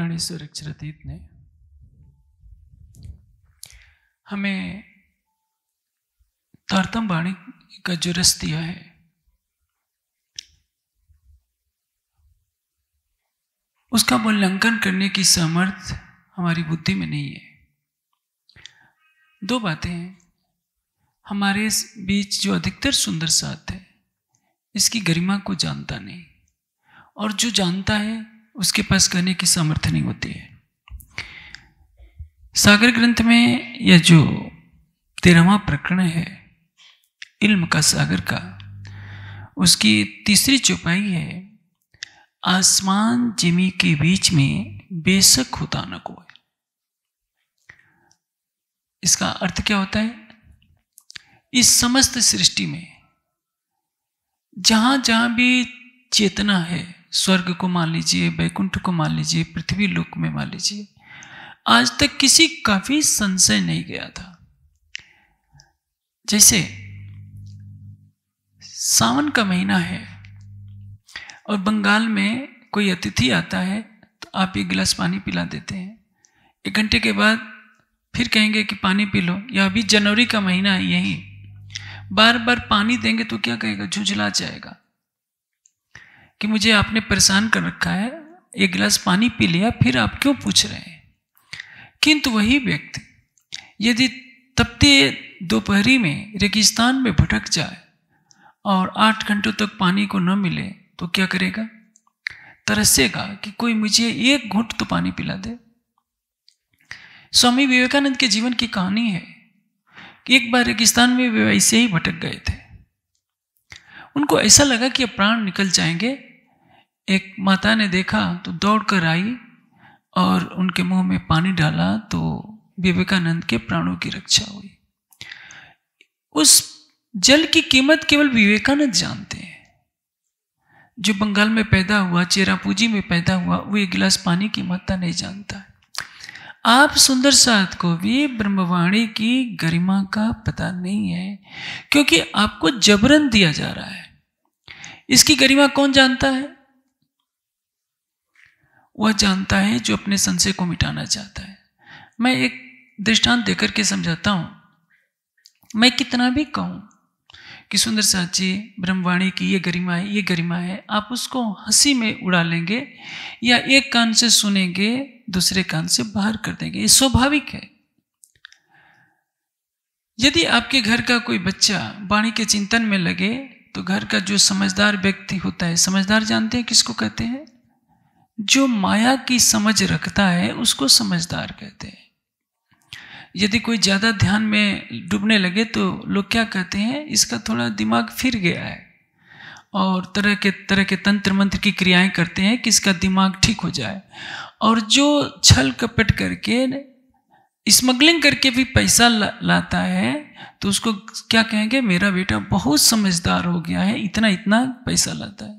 प्राणेश्वर अक्षरातीत ने हमें तारतम वाणी का जो रस दिया है उसका मूल्यांकन करने की सामर्थ हमारी बुद्धि में नहीं है दो बातें हैं हमारे बीच जो अधिकतर सुंदर साथ है इसकी गरिमा को जानता नहीं और जो जानता है उसके पास कहने की सामर्थ्य नहीं होती है सागर ग्रंथ में यह जो तेरहवा प्रकरण है इल्म का सागर का उसकी तीसरी चौपाई है आसमान जिमी के बीच में बेशक होता न कोई इसका अर्थ क्या होता है इस समस्त सृष्टि में जहां जहां भी चेतना है स्वर्ग को मान लीजिए बैकुंठ को मान लीजिए पृथ्वी लोक में मान लीजिए आज तक किसी का भी संशय नहीं गया था जैसे सावन का महीना है और बंगाल में कोई अतिथि आता है तो आप एक गिलास पानी पिला देते हैं एक घंटे के बाद फिर कहेंगे कि पानी पी लो या अभी जनवरी का महीना है यही बार बार पानी देंगे तो क्या कहेगा झुंझला जाएगा कि मुझे आपने परेशान कर रखा है एक गिलास पानी पी लिया फिर आप क्यों पूछ रहे हैं किंतु वही व्यक्ति यदि तपते दोपहरी में रेगिस्तान में भटक जाए और आठ घंटों तक पानी को न मिले तो क्या करेगा तरसेगा कि कोई मुझे एक घुट तो पानी पिला दे स्वामी विवेकानंद के जीवन की कहानी है कि एक बार रेगिस्तान में वे ऐसे ही भटक गए थे उनको ऐसा लगा कि अब प्राण निकल जाएंगे एक माता ने देखा तो दौड़ कर आई और उनके मुंह में पानी डाला तो विवेकानंद के प्राणों की रक्षा हुई उस जल की कीमत केवल विवेकानंद जानते हैं जो बंगाल में पैदा हुआ चेरापूंजी में पैदा हुआ वो एक गिलास पानी की महत्ता नहीं जानता आप सुंदर साथ को भी ब्रह्मवाणी की गरिमा का पता नहीं है क्योंकि आपको जबरन दिया जा रहा है इसकी गरिमा कौन जानता है वह जानता है जो अपने संशय को मिटाना चाहता है मैं एक दृष्टांत देकर के समझाता हूँ मैं कितना भी कहूँ कि सुंदर साची ब्रह्मवाणी की ये गरिमा है ये गरिमा है आप उसको हंसी में उड़ा लेंगे या एक कान से सुनेंगे दूसरे कान से बाहर कर देंगे ये स्वाभाविक है यदि आपके घर का कोई बच्चा वाणी के चिंतन में लगे तो घर का जो समझदार व्यक्ति होता है समझदार जानते हैं किसको कहते हैं जो माया की समझ रखता है उसको समझदार कहते हैं यदि कोई ज़्यादा ध्यान में डूबने लगे तो लोग क्या कहते हैं इसका थोड़ा दिमाग फिर गया है और तरह के तरह के तंत्र मंत्र की क्रियाएं करते हैं कि इसका दिमाग ठीक हो जाए और जो छल कपट करके स्मगलिंग करके भी पैसा ला, लाता है तो उसको क्या कहेंगे मेरा बेटा बहुत समझदार हो गया है इतना इतना पैसा लाता है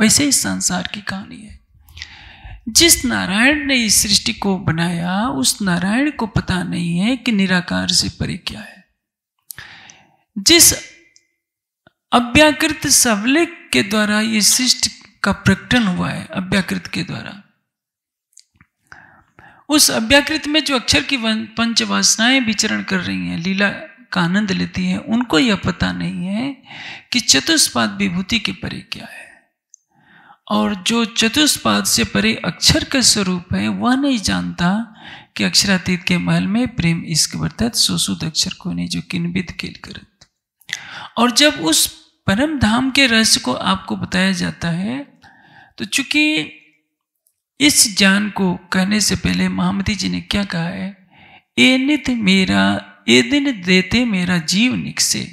वैसे ही संसार की कहानी है जिस नारायण ने इस सृष्टि को बनाया उस नारायण को पता नहीं है कि निराकार से परे क्या है जिस अव्याकृत सबले के द्वारा ये सृष्टि का प्रकटन हुआ है अव्याकृत के द्वारा उस अव्याकृत में जो अक्षर की पंच वासनाएं विचरण कर रही हैं लीला का आनंद लेती हैं उनको यह पता नहीं है कि चतुष्पाद विभूति के परे क्या है और जो चतुष्पाद से परे अक्षर का स्वरूप है वह नहीं जानता कि अक्षरातीत के महल में प्रेम इसके वर्तत सुशुद्ध अक्षर को नहीं जो किन्वित खेल कर और जब उस परम धाम के रहस्य को आपको बताया जाता है तो चूंकि इस ज्ञान को कहने से पहले महामती जी ने क्या कहा है ए नित मेरा ए दिन देते मेरा जीव निकसे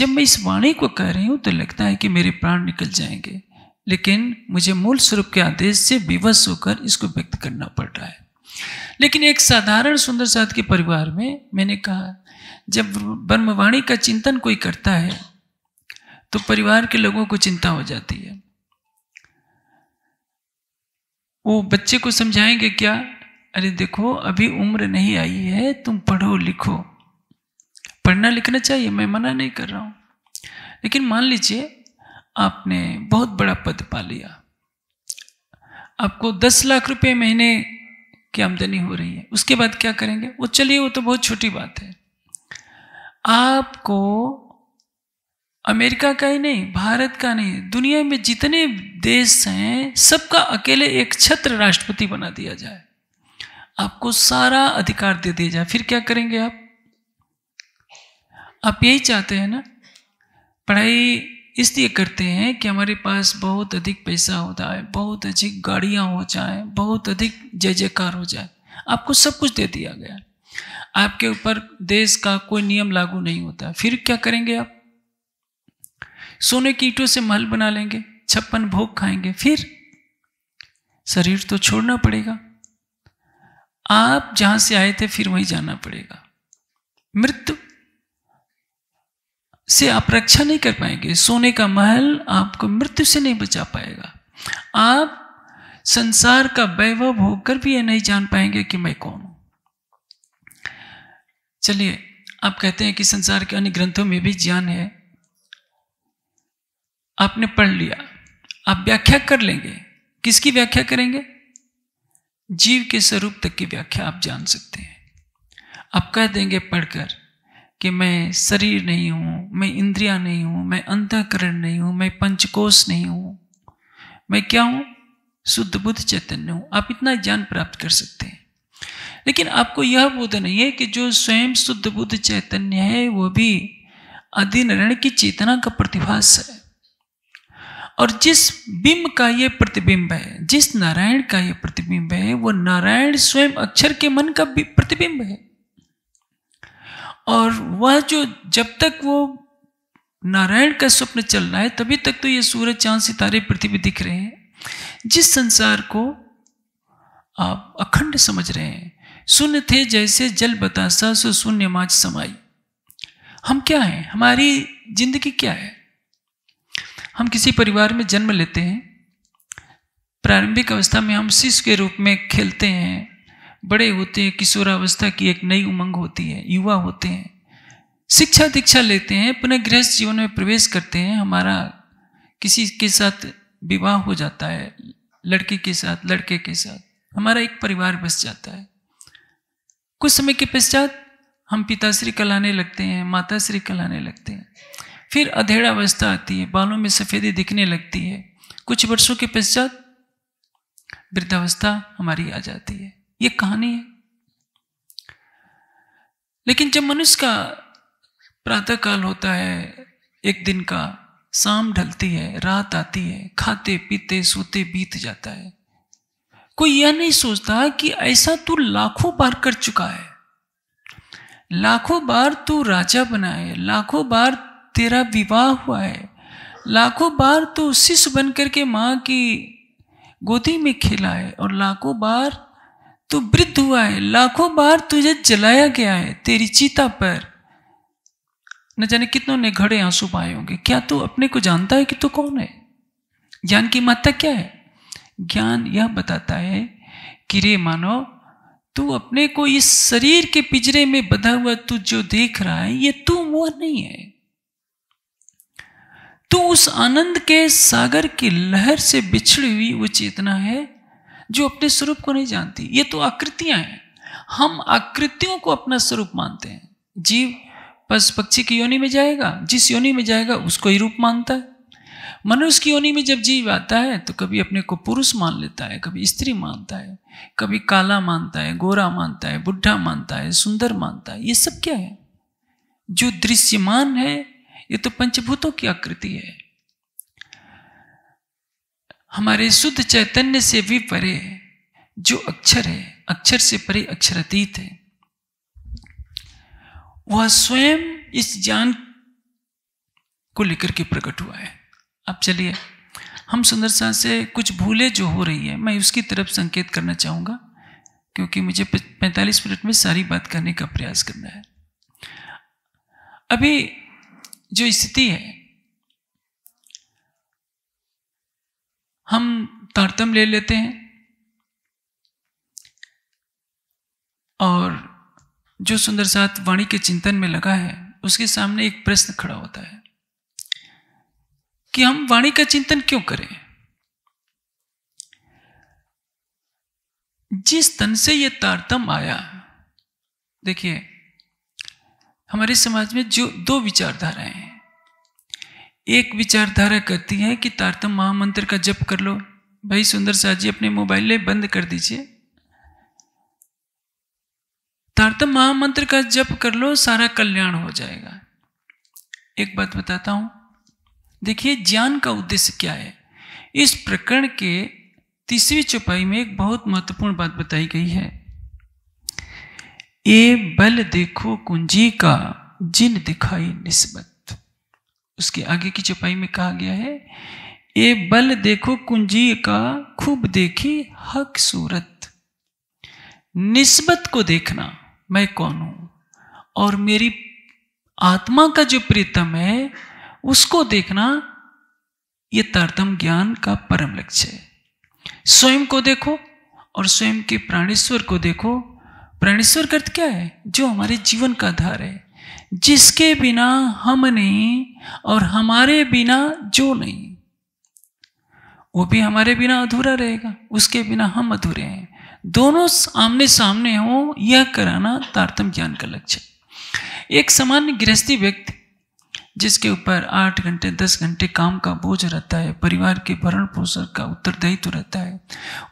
जब मैं इस वाणी को कह रही हूं तो लगता है कि मेरे प्राण निकल जाएंगे लेकिन मुझे मूल स्वरूप के आदेश से विवश होकर इसको व्यक्त करना पड़ रहा है लेकिन एक साधारण सुंदर सात के परिवार में मैंने कहा जब ब्रह्मवाणी का चिंतन कोई करता है तो परिवार के लोगों को चिंता हो जाती है वो बच्चे को समझाएंगे क्या अरे देखो अभी उम्र नहीं आई है तुम पढ़ो लिखो पढ़ना लिखना चाहिए मैं मना नहीं कर रहा हूं लेकिन मान लीजिए आपने बहुत बड़ा पद पा लिया आपको दस लाख रुपए महीने की आमदनी हो रही है उसके बाद क्या करेंगे वो चलिए वो तो बहुत छोटी बात है आपको अमेरिका का ही नहीं भारत का नहीं दुनिया में जितने देश हैं सबका अकेले एक छत्र राष्ट्रपति बना दिया जाए आपको सारा अधिकार दे दिया जाए फिर क्या करेंगे आप आप यही चाहते हैं ना पढ़ाई इसलिए करते हैं कि हमारे पास बहुत अधिक पैसा हो जाए बहुत अधिक गाड़ियाँ हो जाए बहुत अधिक जय जयकार हो जाए आपको सब कुछ दे दिया गया आपके ऊपर देश का कोई नियम लागू नहीं होता फिर क्या करेंगे आप सोने की ईटों से महल बना लेंगे छप्पन भोग खाएंगे फिर शरीर तो छोड़ना पड़ेगा आप जहां से आए थे फिर वहीं जाना पड़ेगा मृत्यु से आप रक्षा नहीं कर पाएंगे सोने का महल आपको मृत्यु से नहीं बचा पाएगा आप संसार का वैभव होकर भी ये नहीं जान पाएंगे कि मैं कौन हूं चलिए आप कहते हैं कि संसार के अन्य ग्रंथों में भी ज्ञान है आपने पढ़ लिया आप व्याख्या कर लेंगे किसकी व्याख्या करेंगे जीव के स्वरूप तक की व्याख्या आप जान सकते हैं आप कह देंगे पढ़कर कि मैं शरीर नहीं हूँ मैं इंद्रिया नहीं हूँ मैं अंतकरण नहीं हूँ मैं पंचकोश नहीं हूँ मैं क्या हूँ शुद्ध बुद्ध चैतन्य हूँ आप इतना ज्ञान प्राप्त कर सकते हैं लेकिन आपको यह बोध नहीं है कि जो स्वयं शुद्ध बुद्ध चैतन्य है वह भी अधिनारायण की चेतना का प्रतिभास है और जिस बिंब का ये प्रतिबिंब है जिस नारायण का यह प्रतिबिंब है वो नारायण स्वयं अक्षर के मन का प्रतिबिंब है और वह जो जब तक वो नारायण का स्वप्न चल रहा है तभी तक तो ये सूरज चांद सितारे पृथ्वी दिख रहे हैं जिस संसार को आप अखंड समझ रहे हैं शून्य थे जैसे जल बतासा सो शून्य माच समाई हम क्या हैं हमारी जिंदगी क्या है हम किसी परिवार में जन्म लेते हैं प्रारंभिक अवस्था में हम शिष्य के रूप में खेलते हैं बड़े होते हैं किशोरावस्था की एक नई उमंग होती है युवा होते हैं शिक्षा दीक्षा लेते हैं पुनः गृहस्थ जीवन में प्रवेश करते हैं हमारा किसी के साथ विवाह हो जाता है लड़की के साथ लड़के के साथ हमारा एक परिवार बस जाता है कुछ समय के पश्चात हम पिताश्री कहलाने लगते हैं माताश्री कहलाने लगते हैं फिर अधेड़ा अवस्था आती है बालों में सफ़ेदी दिखने लगती है कुछ वर्षों के पश्चात वृद्धावस्था हमारी आ जाती है ये कहानी है लेकिन जब मनुष्य का प्रातः काल होता है एक दिन का शाम ढलती है रात आती है खाते पीते सोते बीत जाता है कोई यह नहीं सोचता कि ऐसा तू तो लाखों बार कर चुका है लाखों बार तू तो राजा बना है लाखों बार तेरा विवाह हुआ है लाखों बार तू तो शिष्य बनकर के माँ की गोदी में खिला है और लाखों बार तू वृद्ध हुआ है लाखों बार तुझे जलाया गया है तेरी चीता पर न जाने कितनों ने घड़े आंसू पाए होंगे क्या तू अपने को जानता है कि तू कौन है ज्ञान की महत्ता क्या है ज्ञान यह बताता है कि रे मानो तू अपने को इस शरीर के पिजरे में बधा हुआ तू जो देख रहा है ये तू वो नहीं है तू उस आनंद के सागर की लहर से बिछड़ी हुई वो चेतना है जो अपने स्वरूप को नहीं जानती ये तो आकृतियां हैं हम आकृतियों को अपना स्वरूप मानते हैं जीव बस पक्षी की योनि में जाएगा जिस योनि में जाएगा उसको ही रूप मानता है मनुष्य की योनि में जब जीव आता है तो कभी अपने को पुरुष मान लेता है कभी स्त्री मानता है कभी काला मानता है गोरा मानता है बुढ़ा मानता है सुंदर मानता है ये सब क्या है जो दृश्यमान है ये तो पंचभूतों की आकृति है हमारे शुद्ध चैतन्य से भी परे जो अक्षर है अक्षर से परे अक्षरातीत है वह स्वयं इस ज्ञान को लेकर के प्रकट हुआ है अब चलिए हम सुंदर सा से कुछ भूले जो हो रही है मैं उसकी तरफ संकेत करना चाहूंगा क्योंकि मुझे 45 मिनट में सारी बात करने का प्रयास करना है अभी जो स्थिति है हम तारतम ले लेते हैं और जो सुंदर साथ वाणी के चिंतन में लगा है उसके सामने एक प्रश्न खड़ा होता है कि हम वाणी का चिंतन क्यों करें जिस तन से यह तारतम आया देखिए हमारे समाज में जो दो विचारधाराएं हैं एक विचारधारा करती है कि तारतम महामंत्र का जप कर लो भाई सुंदर शाह जी अपने मोबाइल ले बंद कर दीजिए तारतम महामंत्र का जप कर लो सारा कल्याण हो जाएगा एक बात बताता हूं देखिए ज्ञान का उद्देश्य क्या है इस प्रकरण के तीसरी चौपाई में एक बहुत महत्वपूर्ण बात बताई गई है ए बल देखो कुंजी का जिन दिखाई निस्बत उसके आगे की चपाई में कहा गया है ए बल देखो कुंजी का खूब देखी हक सूरत निस्बत को देखना मैं कौन हूं और मेरी आत्मा का जो प्रीतम है उसको देखना यह तारतम ज्ञान का परम लक्ष्य है स्वयं को देखो और स्वयं के प्राणेश्वर को देखो प्राणेश्वर का अर्थ क्या है जो हमारे जीवन का आधार है जिसके बिना हम नहीं और हमारे बिना जो नहीं वो भी हमारे बिना अधूरा रहेगा उसके बिना हम अधूरे हैं दोनों आमने सामने हो यह कराना तारतम ज्ञान का लक्ष्य एक सामान्य गृहस्थी व्यक्ति जिसके ऊपर आठ घंटे दस घंटे काम का बोझ रहता है परिवार के भरण पोषण का उत्तरदायित्व रहता है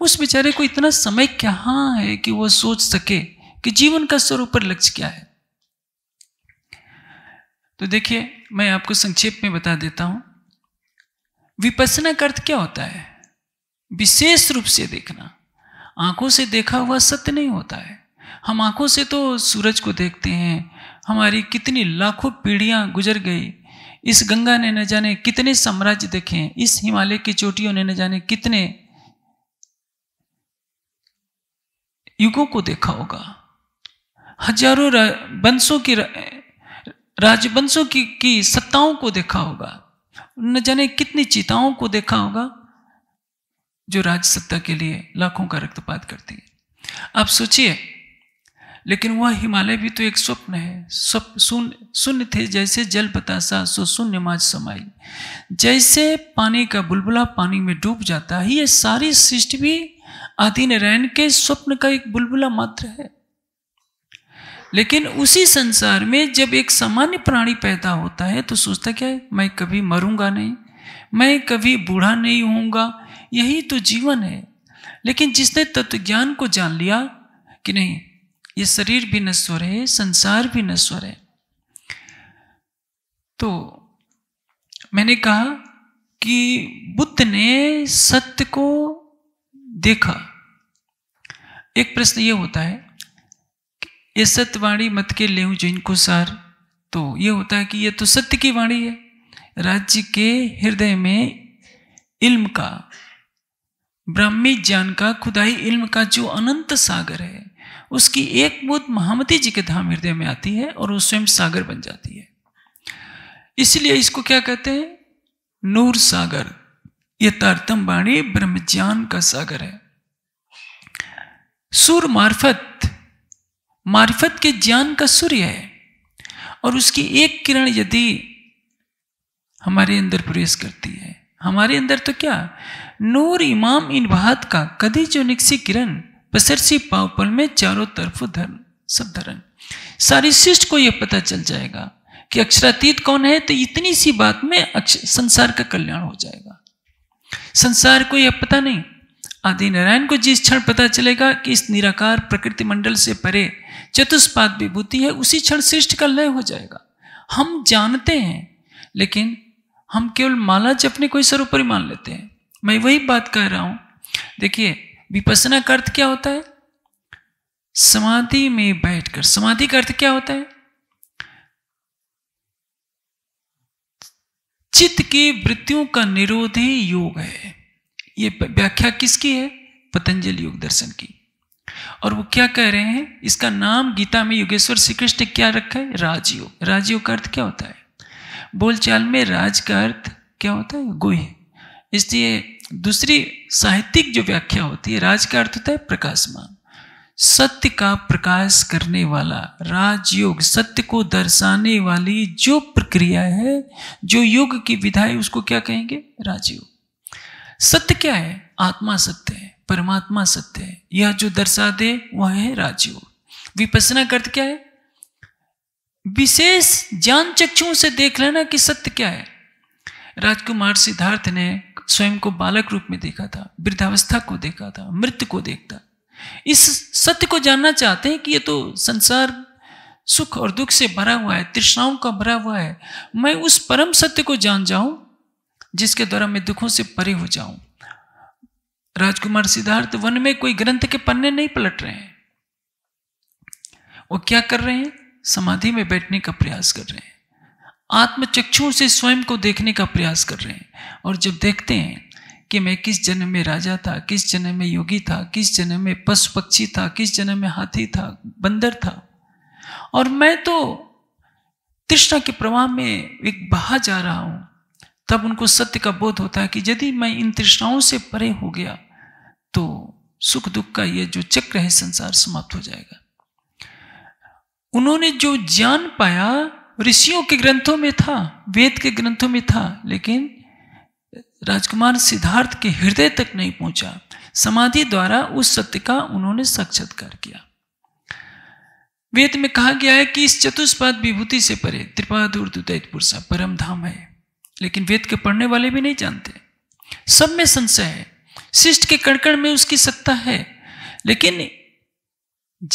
उस बेचारे को इतना समय कहाँ है कि वह सोच सके कि जीवन का स्वरूप पर लक्ष्य क्या है तो देखिए मैं आपको संक्षेप में बता देता हूं विपसना का अर्थ क्या होता है विशेष रूप से देखना आंखों से देखा हुआ सत्य नहीं होता है हम आंखों से तो सूरज को देखते हैं हमारी कितनी लाखों पीढ़ियां गुजर गई इस गंगा ने न जाने कितने साम्राज्य देखे हैं इस हिमालय की चोटियों ने न जाने कितने युगों को देखा होगा हजारों वंशों की राजवंशों की, की सत्ताओं को देखा होगा न जाने कितनी चिताओं को देखा होगा जो राज सत्ता के लिए लाखों का रक्तपात करती है आप सोचिए लेकिन वह हिमालय भी तो एक स्वप्न है स्वप्न शून्य शून्य थे जैसे जल बतासा सो शून्य माज समाई जैसे पानी का बुलबुला पानी में डूब जाता है ये सारी सृष्टि भी आदि नारायण के स्वप्न का एक बुलबुला मात्र है लेकिन उसी संसार में जब एक सामान्य प्राणी पैदा होता है तो सोचता क्या है मैं कभी मरूंगा नहीं मैं कभी बूढ़ा नहीं होऊंगा यही तो जीवन है लेकिन जिसने तत्व ज्ञान को जान लिया कि नहीं ये शरीर भी नश्वर है संसार भी नश्वर है तो मैंने कहा कि बुद्ध ने सत्य को देखा एक प्रश्न ये होता है ये सत्यवाणी मत के ले जिनको सार तो ये होता है कि ये तो सत्य की वाणी है राज्य के हृदय में इल्म का ब्राह्मी ज्ञान का खुदाई इल्म का जो अनंत सागर है उसकी एक बुद्ध महामती जी के धाम हृदय में आती है और वो स्वयं सागर बन जाती है इसलिए इसको क्या कहते हैं नूर सागर यह तारतम वाणी ब्रह्मज्ञान का सागर है सूर मार्फत मारिफत के ज्ञान का सूर्य है और उसकी एक किरण यदि हमारे अंदर प्रवेश करती है हमारे अंदर तो क्या नूर इमाम इन बहात का कदी जो निकसी किरण बसरसी पावपल में चारों तरफ धर्म सब धरन सारी शिष्ट को यह पता चल जाएगा कि अक्षरातीत कौन है तो इतनी सी बात में संसार का कल्याण हो जाएगा संसार को यह पता नहीं आदि नारायण को जिस क्षण पता चलेगा कि इस निराकार प्रकृति मंडल से परे चतुष्पाद विभूति है उसी क्षण श्रेष्ठ का लय हो जाएगा हम जानते हैं लेकिन हम केवल माला जपने कोई ही सर्वोपरि मान लेते हैं मैं वही बात कह रहा हूं देखिए विपसना का अर्थ क्या होता है समाधि में बैठकर समाधि का अर्थ क्या होता है चित्त की वृत्तियों का निरोध ही योग है ये व्याख्या किसकी है पतंजलि योग दर्शन की और वो क्या कह रहे हैं इसका नाम गीता में योगेश्वर श्री कृष्ण क्या रखा है राजयोग राजयोग का अर्थ क्या होता है बोलचाल में राज का अर्थ क्या होता है गोह इसलिए दूसरी साहित्यिक जो व्याख्या होती है राज का अर्थ होता है प्रकाशमान सत्य का प्रकाश करने वाला राजयोग सत्य को दर्शाने वाली जो प्रक्रिया है जो योग की विधा है उसको क्या कहेंगे राजयोग सत्य क्या है आत्मा सत्य है परमात्मा सत्य है यह जो दर्शा दे वह है राजयोग विपसना का अर्थ क्या है विशेष ज्ञान चक्षुओं से देख लेना कि सत्य क्या है राजकुमार सिद्धार्थ ने स्वयं को बालक रूप में देखा था वृद्धावस्था को देखा था मृत्यु को देखता इस सत्य को जानना चाहते हैं कि यह तो संसार सुख और दुख से भरा हुआ है तृष्णाओं का भरा हुआ है मैं उस परम सत्य को जान जाऊं जिसके द्वारा मैं दुखों से परे हो जाऊं राजकुमार सिद्धार्थ वन में कोई ग्रंथ के पन्ने नहीं पलट रहे हैं वो क्या कर रहे हैं समाधि में बैठने का प्रयास कर रहे हैं आत्मचक्षुओं से स्वयं को देखने का प्रयास कर रहे हैं और जब देखते हैं कि मैं किस जन्म में राजा था किस जन्म में योगी था किस जन्म में पशु पक्षी था किस जन्म में हाथी था बंदर था और मैं तो तृष्णा के प्रवाह में एक बहा जा रहा हूं तब उनको सत्य का बोध होता है कि यदि मैं इन तृष्णाओं से परे हो गया तो सुख दुख का ये जो चक्र है संसार समाप्त हो जाएगा उन्होंने जो ज्ञान पाया ऋषियों के ग्रंथों में था वेद के ग्रंथों में था लेकिन राजकुमार सिद्धार्थ के हृदय तक नहीं पहुंचा समाधि द्वारा उस सत्य का उन्होंने साक्षात्कार किया वेद में कहा गया है कि इस चतुष्पाद विभूति से परे त्रिपादुर दुदैत सा परम धाम है लेकिन वेद के पढ़ने वाले भी नहीं जानते सब में संशय है शिष्ट के कणकण में उसकी सत्ता है लेकिन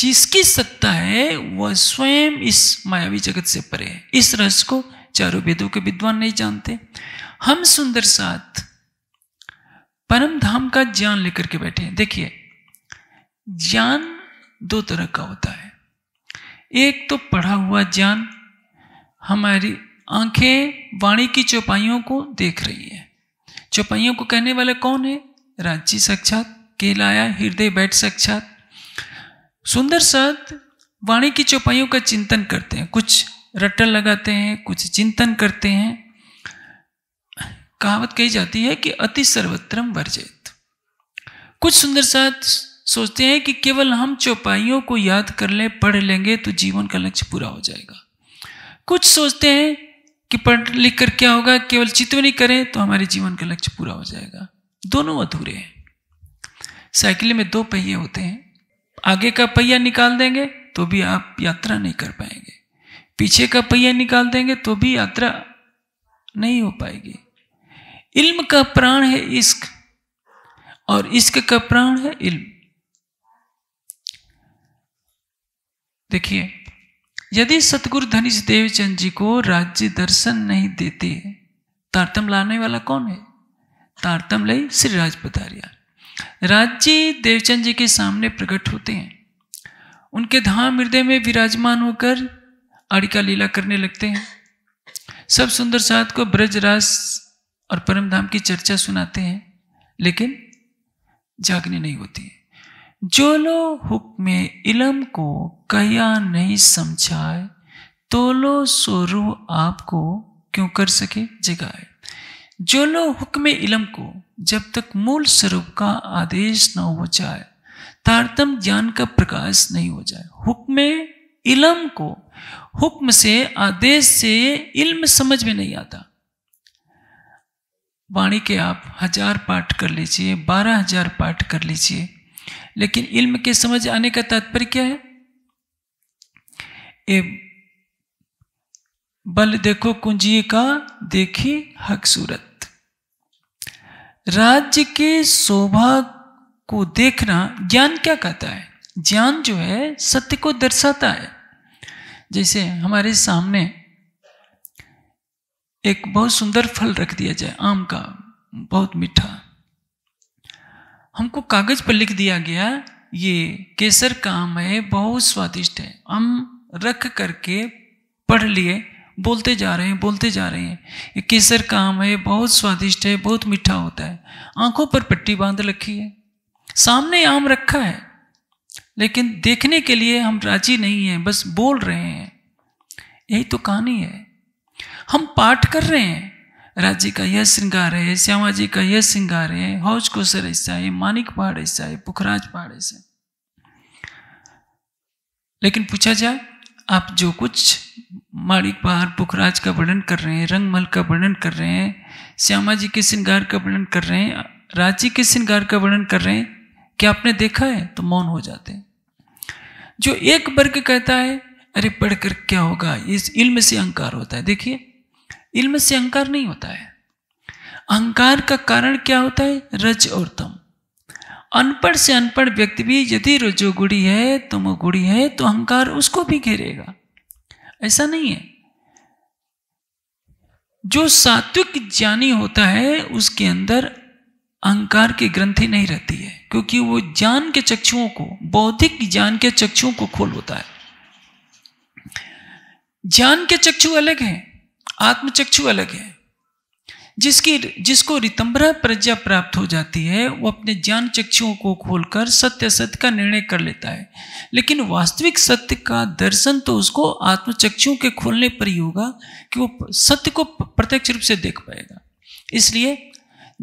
जिसकी सत्ता है वह स्वयं इस मायावी जगत से परे है इस रहस्य को चारों वेदों के विद्वान नहीं जानते हम सुंदर साथ परम धाम का ज्ञान लेकर के बैठे हैं देखिए ज्ञान दो तरह का होता है एक तो पढ़ा हुआ ज्ञान हमारी आंखें वाणी की चौपाइयों को देख रही है चौपाइयों को कहने वाला कौन है रांची साक्षात केलाया हृदय बैठ साक्षात सुंदर सत वाणी की चौपाइयों का चिंतन करते हैं कुछ रट्टल लगाते हैं कुछ चिंतन करते हैं कहावत कही जाती है कि अति सर्वत्रम वर्जित कुछ सुंदर साथ सोचते हैं कि केवल हम चौपाइयों को याद कर लें पढ़ लेंगे तो जीवन का लक्ष्य पूरा हो जाएगा कुछ सोचते हैं कि पढ़ लिख कर क्या होगा केवल चितवनी करें तो हमारे जीवन का लक्ष्य पूरा हो जाएगा दोनों अधूरे हैं साइकिल में दो पहिए होते हैं आगे का पहिया निकाल देंगे तो भी आप यात्रा नहीं कर पाएंगे पीछे का पहिया निकाल देंगे तो भी यात्रा नहीं हो पाएगी इल्म का प्राण है इश्क और इश्क का प्राण है इल्म देखिए यदि सतगुरु धनिष देवचंद जी को राज्य दर्शन नहीं देते तारतम लाने वाला कौन है तारतम लय श्री राज राज्य देवचंद जी के सामने प्रकट होते हैं उनके धाम हृदय में विराजमान होकर आड़िका लीला करने लगते हैं सब सुंदर साथ को ब्रजरास और परमधाम की चर्चा सुनाते हैं लेकिन जागनी नहीं होती है जो लोग हुक्म इलम को कया नहीं समझाए तो लो सोरू आपको क्यों कर सके जगाए जो लोग हुक्म इलम को जब तक मूल स्वरूप का आदेश न हो जाए तारतम ज्ञान का प्रकाश नहीं हो जाए हुक्म इलम को हुक्म से आदेश से इल्म समझ में नहीं आता वाणी के आप हजार पाठ कर लीजिए बारह हजार पाठ कर लीजिए लेकिन इल्म के समझ आने का तात्पर्य क्या है ए बल देखो कुंजी का देखी हक सूरत राज्य के शोभा को देखना ज्ञान क्या कहता है ज्ञान जो है सत्य को दर्शाता है जैसे हमारे सामने एक बहुत सुंदर फल रख दिया जाए आम का बहुत मीठा हमको कागज पर लिख दिया गया ये केसर का आम है बहुत स्वादिष्ट है हम रख करके पढ़ लिए बोलते जा रहे हैं बोलते जा रहे हैं ये केसर का आम है बहुत स्वादिष्ट है बहुत मीठा होता है आंखों पर पट्टी बांध रखी है सामने आम रखा है लेकिन देखने के लिए हम राजी नहीं हैं बस बोल रहे हैं यही तो कहानी है हम पाठ कर रहे हैं राज्य का यह श्रृंगार है श्यामा जी का यह श्रृंगार है हौज को सर ऐसा है मानिक पहाड़ ऐसा है पुखराज पहाड़ ऐसा लेकिन पूछा जाए आप जो कुछ माणिक पहाड़ पुखराज का वर्णन कर रहे हैं रंगमल का वर्णन कर रहे हैं श्यामा जी के श्रृंगार का वर्णन कर रहे हैं राज्य के श्रृंगार का वर्णन कर रहे हैं क्या आपने देखा है तो मौन हो जाते हैं जो एक वर्ग कहता है अरे पढ़कर क्या होगा इस इल्म से अहंकार होता है देखिए इल्म से अहंकार नहीं होता है अहंकार का कारण क्या होता है रज और तम अनपढ़ से अनपढ़ व्यक्ति भी यदि रजोगुड़ी है तमोगुड़ी है तो अहंकार उसको भी घेरेगा ऐसा नहीं है जो सात्विक ज्ञानी होता है उसके अंदर अहंकार की ग्रंथि नहीं रहती है क्योंकि वो ज्ञान के चक्षुओं को बौद्धिक ज्ञान के चक्षुओं को खोल होता है ज्ञान के चक्षु अलग हैं आत्मचक्षु अलग है जिसकी जिसको रितंबरा प्रज्ञा प्राप्त हो जाती है वो अपने ज्ञान चक्षुओं को खोलकर सत्य सत्य का निर्णय कर लेता है लेकिन वास्तविक सत्य का दर्शन तो उसको आत्मचक्षुओं के खोलने पर ही होगा कि वो सत्य को प्रत्यक्ष रूप से देख पाएगा इसलिए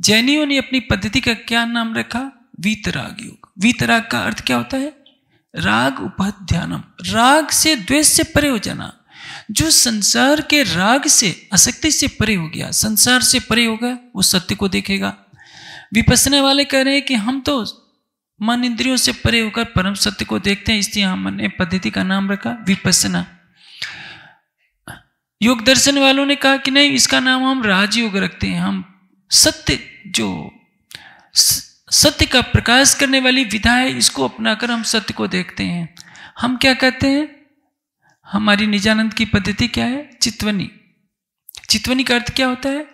जैनियों ने अपनी पद्धति का क्या नाम रखा वीतराग योग वीतराग का अर्थ क्या होता है राग उपाध्यानम राग से द्वेष से परे हो जाना जो संसार के राग से असक्ति से परे हो गया संसार से परे हो गया वो सत्य को देखेगा विपसना वाले कह रहे हैं कि हम तो मन इंद्रियों से परे होकर परम सत्य को देखते हैं इसलिए हमने पद्धति का नाम रखा विपसना योग दर्शन वालों ने कहा कि नहीं इसका नाम हम राजयोग रखते हैं हम सत्य जो सत्य का प्रकाश करने वाली विधा है इसको अपनाकर हम सत्य को देखते हैं हम क्या कहते हैं हमारी निजानंद की पद्धति क्या है चितवनी चितवनी का अर्थ क्या होता है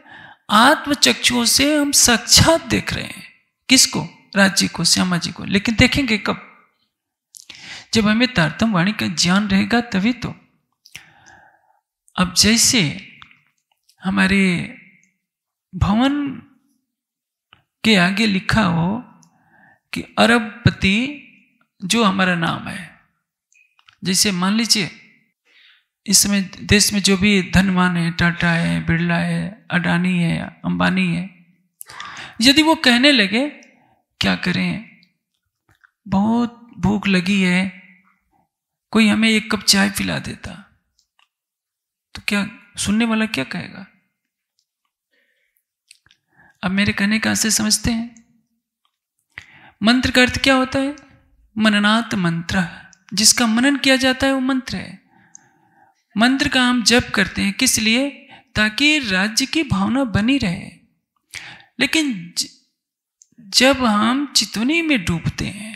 आत्मचक्षुओं से हम साक्षात देख रहे हैं किसको राज्य को श्यामा जी को लेकिन देखेंगे कब जब हमें तारतम वाणी का ज्ञान रहेगा तभी तो अब जैसे हमारे भवन के आगे लिखा हो कि अरबपति जो हमारा नाम है जैसे मान लीजिए इस समय देश में जो भी धनवान है टाटा है बिरला है अडानी है अंबानी है यदि वो कहने लगे क्या करें बहुत भूख लगी है कोई हमें एक कप चाय पिला देता तो क्या सुनने वाला क्या कहेगा अब मेरे कहने का से समझते हैं मंत्र का अर्थ क्या होता है मननात मंत्र जिसका मनन किया जाता है वो मंत्र है मंत्र का हम जप करते हैं किस लिए ताकि राज्य की भावना बनी रहे लेकिन जब हम चितुनी में डूबते हैं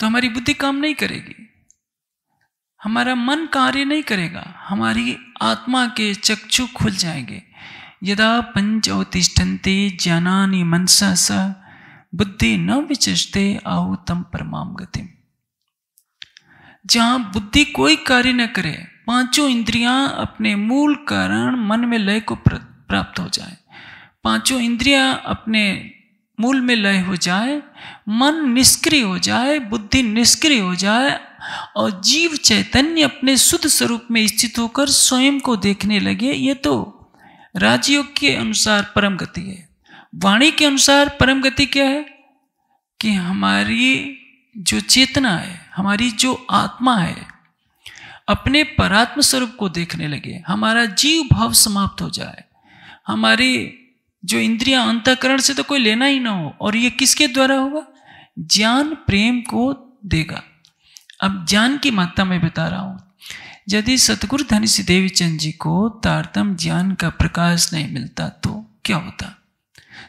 तो हमारी बुद्धि काम नहीं करेगी हमारा मन कार्य नहीं करेगा हमारी आत्मा के चक्षु खुल जाएंगे यदा पंचोतिष्ठन्ते ज्ञानानि मनसा स बुद्धि न विचजते आहुतम परमाम गतिम जहाँ बुद्धि कोई कार्य न करे पांचों इंद्रियां अपने मूल कारण मन में लय को प्राप्त हो जाए पांचों इंद्रियां अपने मूल में लय हो जाए मन निष्क्रिय हो जाए बुद्धि निष्क्रिय हो जाए और जीव चैतन्य अपने शुद्ध स्वरूप में स्थित होकर स्वयं को देखने लगे ये तो राजयोग के अनुसार परम गति है वाणी के अनुसार परम गति क्या है कि हमारी जो चेतना है हमारी जो आत्मा है अपने परात्म स्वरूप को देखने लगे हमारा जीव भाव समाप्त हो जाए हमारी जो इंद्रिया अंतकरण से तो कोई लेना ही ना हो और ये किसके द्वारा होगा ज्ञान प्रेम को देगा अब ज्ञान की मात्रा में बता रहा हूं यदि सतगुरु धनी देवी चंद जी को तारतम ज्ञान का प्रकाश नहीं मिलता तो क्या होता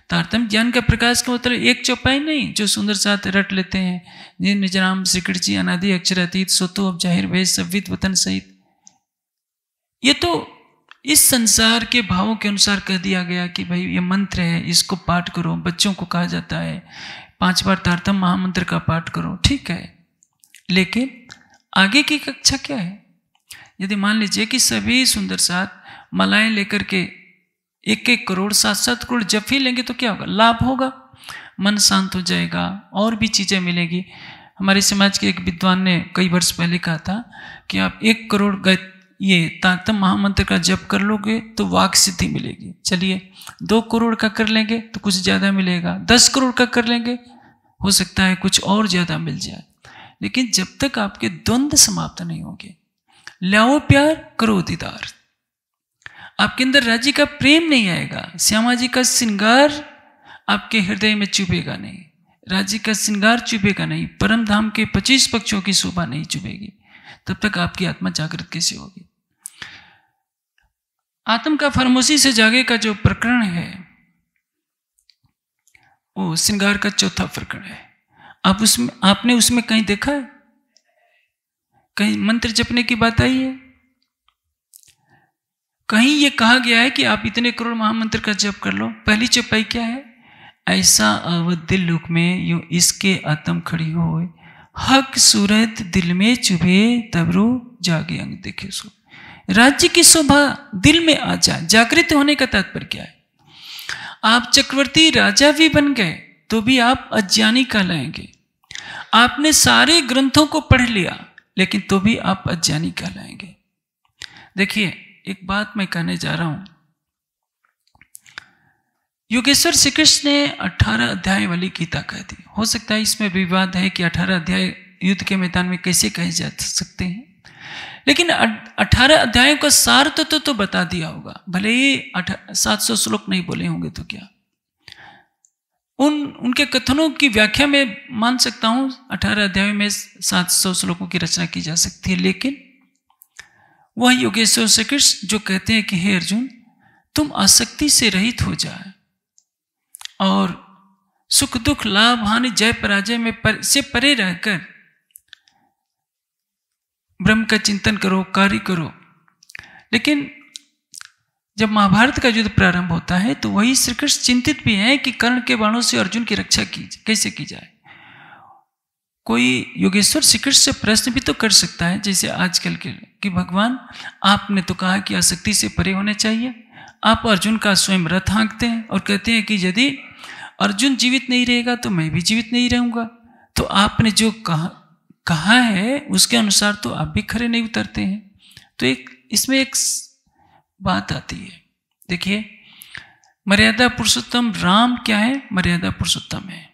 तारतम ज्ञान का प्रकाश का मतलब एक चौपाई नहीं जो सुंदर साथ रट लेते हैं जिन निज राम श्री कृषि अनादि अतीत सोतो अब जाहिर भेद सवित वतन सहित ये तो इस संसार के भावों के अनुसार कह दिया गया कि भाई ये मंत्र है इसको पाठ करो बच्चों को कहा जाता है पांच बार तारतम महामंत्र का पाठ करो ठीक है लेकिन आगे की कक्षा क्या है यदि मान लीजिए कि सभी सुंदर साथ मलाएं लेकर के एक एक करोड़ सात सात करोड़ जब भी लेंगे तो क्या होगा लाभ होगा मन शांत हो जाएगा और भी चीज़ें मिलेंगी हमारे समाज के एक विद्वान ने कई वर्ष पहले कहा था कि आप एक करोड़ गए ये तांतम महामंत्र का जप कर लोगे तो वाक सिद्धि मिलेगी चलिए दो करोड़ का कर लेंगे तो कुछ ज़्यादा मिलेगा दस करोड़ का कर लेंगे हो सकता है कुछ और ज़्यादा मिल जाए लेकिन जब तक आपके द्वंद्व समाप्त नहीं होंगे लाओ प्यार करो दीदार आपके अंदर राज्य का प्रेम नहीं आएगा श्यामा जी का श्रृंगार आपके हृदय में चुभेगा नहीं राज्य का श्रृंगार चुभेगा नहीं परम धाम के पच्चीस पक्षों की शोभा नहीं चुभेगी तब तक आपकी आत्मा जागृत कैसे होगी आत्म का फरमोशी से जागे का जो प्रकरण है वो श्रृंगार का चौथा प्रकरण है आप उसमें आपने उसमें कहीं देखा है कहीं मंत्र जपने की बात आई है कहीं ये कहा गया है कि आप इतने करोड़ महामंत्र का जप कर लो पहली चौपाई क्या है ऐसा अवध लोक में यो इसके आत्म खड़ी हो हक सूरत दिल में चुभे तबरू जागे अंग देखे सो राज्य की शोभा दिल में आ जाए जागृत होने का तात्पर्य क्या है आप चक्रवर्ती राजा भी बन गए तो भी आप अज्ञानी कहलाएंगे आपने सारे ग्रंथों को पढ़ लिया लेकिन तो भी आप अज्ञानी कहलाएंगे देखिए एक बात मैं कहने जा रहा हूं योगेश्वर श्री कृष्ण ने 18 अध्याय वाली गीता कह दी हो सकता है इसमें विवाद है कि 18 अध्याय युद्ध के मैदान में कैसे कहे जा सकते हैं लेकिन 18 अध्यायों का सार तो, तो तो बता दिया होगा भले ही सात सौ श्लोक नहीं बोले होंगे तो क्या उन उनके कथनों की व्याख्या में मान सकता हूं 18 अध्यायों में 700 श्लोकों की रचना की जा सकती है लेकिन वह योगेश्वर श्री कृष्ण जो कहते हैं कि हे अर्जुन तुम आसक्ति से रहित हो जाए और सुख दुख लाभ हानि जय पराजय में पर, से परे रहकर ब्रह्म का चिंतन करो कार्य करो लेकिन जब महाभारत का युद्ध प्रारंभ होता है तो वही श्रीकृष्ण चिंतित भी हैं कि कर्ण के बाणों से अर्जुन की रक्षा की कैसे की जाए कोई योगेश्वर श्री कृष्ण से प्रश्न भी तो कर सकता है जैसे आजकल के कि भगवान आपने तो कहा कि आसक्ति से परे होने चाहिए आप अर्जुन का स्वयं रथ हाँकते हैं और कहते हैं कि यदि अर्जुन जीवित नहीं रहेगा तो मैं भी जीवित नहीं रहूँगा तो आपने जो कहा कहा है उसके अनुसार तो आप भी खड़े नहीं उतरते हैं तो एक इसमें एक बात आती है देखिए मर्यादा पुरुषोत्तम राम क्या है मर्यादा पुरुषोत्तम है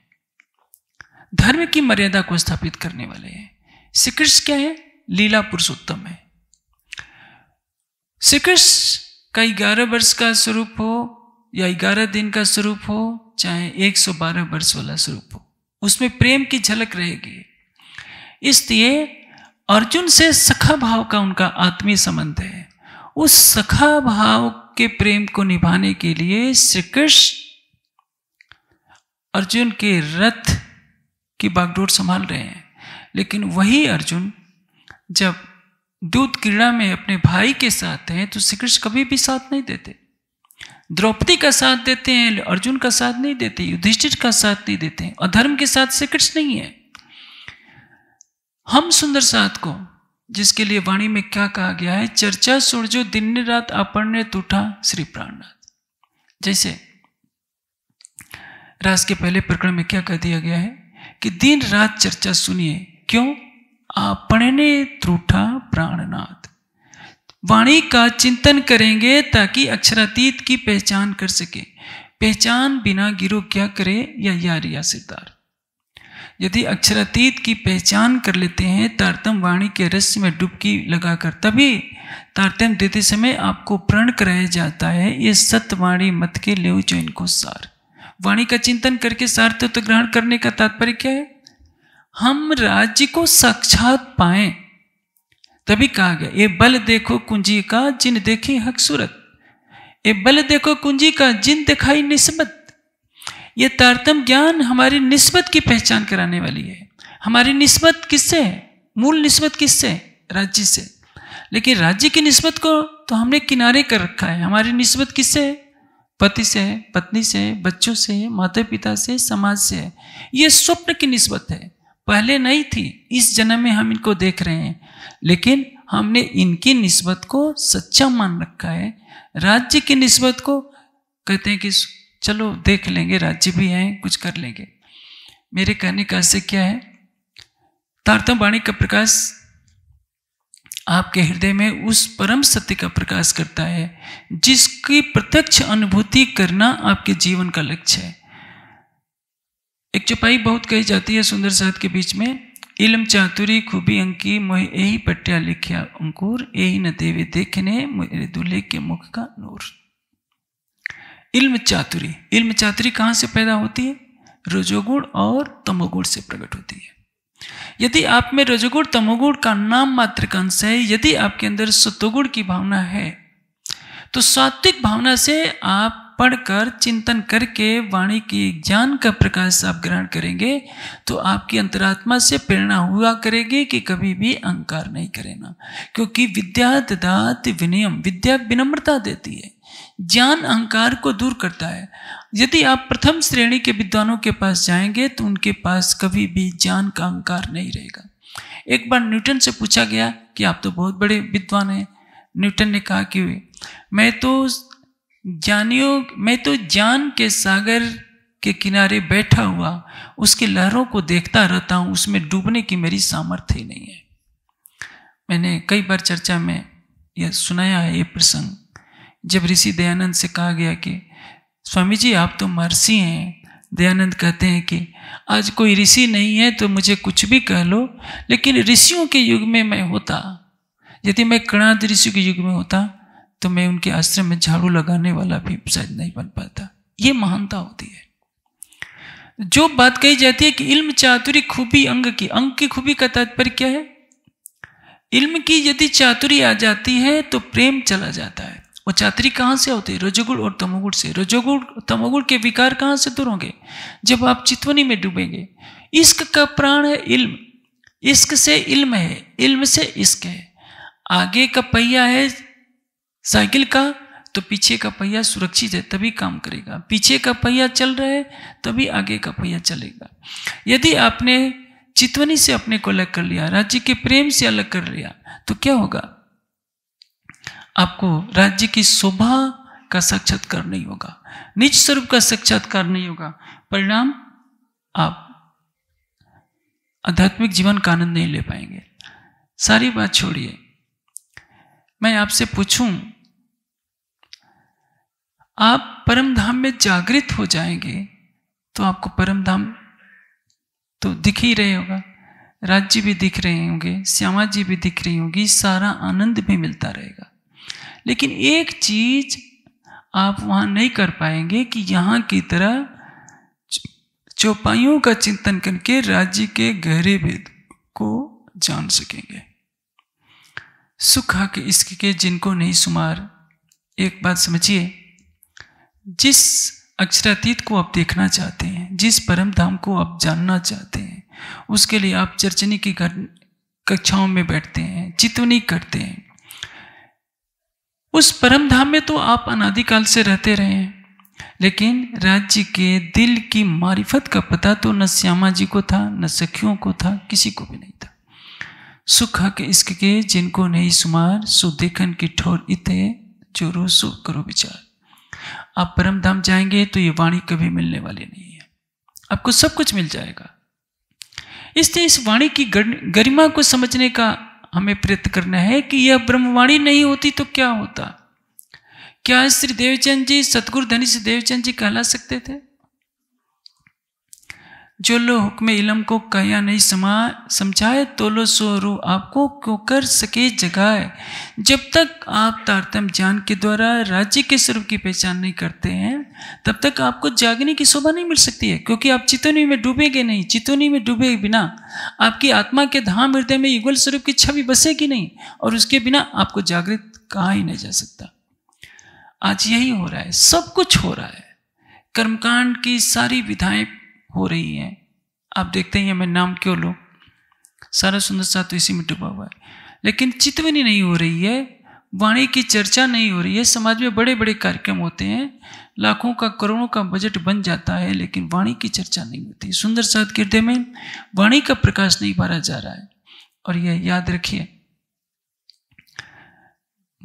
धर्म की मर्यादा को स्थापित करने वाले हैं श्री कृष्ण क्या है लीला पुरुषोत्तम है श्री कृष्ण का ग्यारह वर्ष का स्वरूप हो या ग्यारह दिन का स्वरूप हो चाहे एक सौ बारह वर्ष वाला स्वरूप हो उसमें प्रेम की झलक रहेगी इसलिए अर्जुन से सखा भाव का उनका आत्मीय संबंध है उस सखा भाव के प्रेम को निभाने के लिए श्री कृष्ण अर्जुन के रथ की बागडोर संभाल रहे हैं लेकिन वही अर्जुन जब दूत क्रीड़ा में अपने भाई के साथ हैं तो श्री कृष्ण कभी भी साथ नहीं देते द्रौपदी का साथ देते हैं अर्जुन का साथ नहीं देते युधिष्ठिर का साथ नहीं देते और धर्म के साथ श्री कृष्ण नहीं है हम सुंदर साथ को जिसके लिए वाणी में क्या कहा गया है चर्चा सूर्यो दिन रात अपर्ण तूठा श्री प्राणनाथ जैसे रास के पहले प्रकरण में क्या कह दिया गया है कि दिन रात चर्चा सुनिए क्यों आपने त्रुठा प्राणनाथ वाणी का चिंतन करेंगे ताकि अक्षरातीत की पहचान कर सके पहचान बिना गिरो क्या करे या या सितार यदि अक्षरातीत की पहचान कर लेते हैं तारतम वाणी के रस में डुबकी लगाकर तभी तारतम देते समय आपको प्रण कराया जाता है ये सतवाणी मत के लेव जो इनको सार वाणी का चिंतन करके सार्थत्व तो ग्रहण करने का तात्पर्य क्या है हम राज्य को साक्षात पाए तभी कहा गया ये बल देखो कुंजी का जिन देखे हक सूरत ये बल देखो कुंजी का जिन दिखाई निस्बत ये तारतम ज्ञान हमारी निस्बत की पहचान कराने वाली है हमारी निस्बत किससे है मूल निस्बत किससे राज्य से लेकिन राज्य की निस्बत को तो हमने किनारे कर रखा है हमारी निस्बत किससे है पति से है पत्नी से है बच्चों से है माता पिता से समाज से है ये स्वप्न की निस्बत है पहले नहीं थी इस जन्म में हम इनको देख रहे हैं लेकिन हमने इनकी निस्बत को सच्चा मान रखा है राज्य की निस्बत को कहते हैं कि चलो देख लेंगे राज्य भी हैं कुछ कर लेंगे मेरे कहने का से क्या है तारतम वाणी का प्रकाश आपके हृदय में उस परम सत्य का प्रकाश करता है जिसकी प्रत्यक्ष अनुभूति करना आपके जीवन का लक्ष्य है एक चुपाई बहुत कही जाती है सुंदर साथ के बीच में इलम चातुरी खूबी अंकी मोह यही पट्टिया लिखिया अंकुर यही न देवे देखने मेरे दूल्हे के मुख का नूर इल्म चातुरी इल्म चातुरी कहाँ से पैदा होती है रजोगुण और तमोगुण से प्रकट होती है यदि आप में रजोगुण तमोगुण का नाम मात्र का है यदि आपके अंदर सतोगुण की भावना है तो सात्विक भावना से आप पढ़कर चिंतन करके वाणी की ज्ञान का प्रकाश आप ग्रहण करेंगे तो आपकी अंतरात्मा से प्रेरणा हुआ करेगी कि कभी भी अहंकार नहीं करना क्योंकि विद्या ददात विनियम विद्या विनम्रता देती है ज्ञान अहंकार को दूर करता है यदि आप प्रथम श्रेणी के विद्वानों के पास जाएंगे तो उनके पास कभी भी ज्ञान का अहंकार नहीं रहेगा एक बार न्यूटन से पूछा गया कि आप तो बहुत बड़े विद्वान हैं न्यूटन ने कहा कि मैं तो ज्ञानियों मैं तो ज्ञान के सागर के किनारे बैठा हुआ उसकी लहरों को देखता रहता हूँ उसमें डूबने की मेरी सामर्थ्य ही नहीं है मैंने कई बार चर्चा में यह सुनाया है ये प्रसंग जब ऋषि दयानंद से कहा गया कि स्वामी जी आप तो मर्सी हैं दयानंद कहते हैं कि आज कोई ऋषि नहीं है तो मुझे कुछ भी कह लो लेकिन ऋषियों के युग में मैं होता यदि मैं कणाद ऋषि के युग में होता तो मैं उनके आश्रम में झाड़ू लगाने वाला भी शायद नहीं बन पाता ये महानता होती है जो बात कही जाती है कि इल्म चातुरी खूबी अंग की अंग की खूबी का तात्पर्य क्या है इल्म की यदि चातुरी आ जाती है तो प्रेम चला जाता है वो चात्री कहाँ से होते रजोगुण और तमोगुण से रजोगुण तमोगुण के विकार कहाँ से दूर होंगे जब आप चितवनी में डूबेंगे इश्क का प्राण है इल्म इश्क से इल्म है इल्म से इश्क है आगे का पहिया है साइकिल का तो पीछे का पहिया सुरक्षित है तभी काम करेगा पीछे का पहिया चल रहा है तभी आगे का पहिया चलेगा यदि आपने चितवनी से अपने को अलग कर लिया राज्य के प्रेम से अलग कर लिया तो क्या होगा आपको राज्य की शोभा का साक्षात्कार नहीं होगा निज स्वरूप का साक्षात्कार नहीं होगा परिणाम आप आध्यात्मिक जीवन का आनंद नहीं ले पाएंगे सारी बात छोड़िए मैं आपसे पूछूं आप परम धाम में जागृत हो जाएंगे तो आपको परम धाम तो दिख ही रहे होगा राज्य भी दिख रहे होंगे श्यामा जी भी दिख रही होंगी सारा आनंद भी मिलता रहेगा लेकिन एक चीज आप वहां नहीं कर पाएंगे कि यहां की तरह चौपाइयों का चिंतन करके राज्य के गहरे भेद को जान सकेंगे सुख के इसके जिनको नहीं सुमार एक बात समझिए जिस अक्षरातीत को आप देखना चाहते हैं जिस परम धाम को आप जानना चाहते हैं उसके लिए आप चर्चनी की कक्षाओं में बैठते हैं चितवनी करते हैं उस परम धाम में तो आप अनादिकाल से रहते रहे हैं लेकिन राज्य के दिल की मारिफत का पता तो न श्यामा जी को था न सखियों को था किसी को भी नहीं था सुख हक इश्क के जिनको नहीं सुमार सुदेखन की ठोर इते जो रो सो करो विचार आप परम धाम जाएंगे तो ये वाणी कभी मिलने वाली नहीं है आपको सब कुछ मिल जाएगा इसलिए इस वाणी की गरिमा को समझने का हमें प्रेरित करना है कि यह ब्रह्मवाणी नहीं होती तो क्या होता क्या श्री देवचंद जी सतगुरु धनी श्री देवचंद जी कहला सकते थे जो लो हुक्म इलम को कया नहीं समा समझाए तो लो सो रो आपको क्यों कर सके जगाए जब तक आप तारतम ज्ञान के द्वारा राज्य के स्वरूप की पहचान नहीं करते हैं तब तक आपको जागने की शोभा नहीं मिल सकती है क्योंकि आप चितौनी में डूबेंगे नहीं चितौनी में डूबे बिना आपकी आत्मा के धाम हृदय में युगल स्वरूप की छवि बसेगी नहीं और उसके बिना आपको जागृत कहा ही नहीं जा सकता आज यही हो रहा है सब कुछ हो रहा है कर्मकांड की सारी विधाएं हो रही है आप देखते हैं मैं नाम क्यों लूँ सारा सुंदर सा तो इसी में डूबा हुआ है लेकिन चितवनी नहीं हो रही है वाणी की चर्चा नहीं हो रही है समाज में बड़े बड़े कार्यक्रम होते हैं लाखों का करोड़ों का बजट बन जाता है लेकिन वाणी की चर्चा नहीं होती सुंदर साध के हृदय में वाणी का प्रकाश नहीं भरा जा रहा है और यह याद रखिए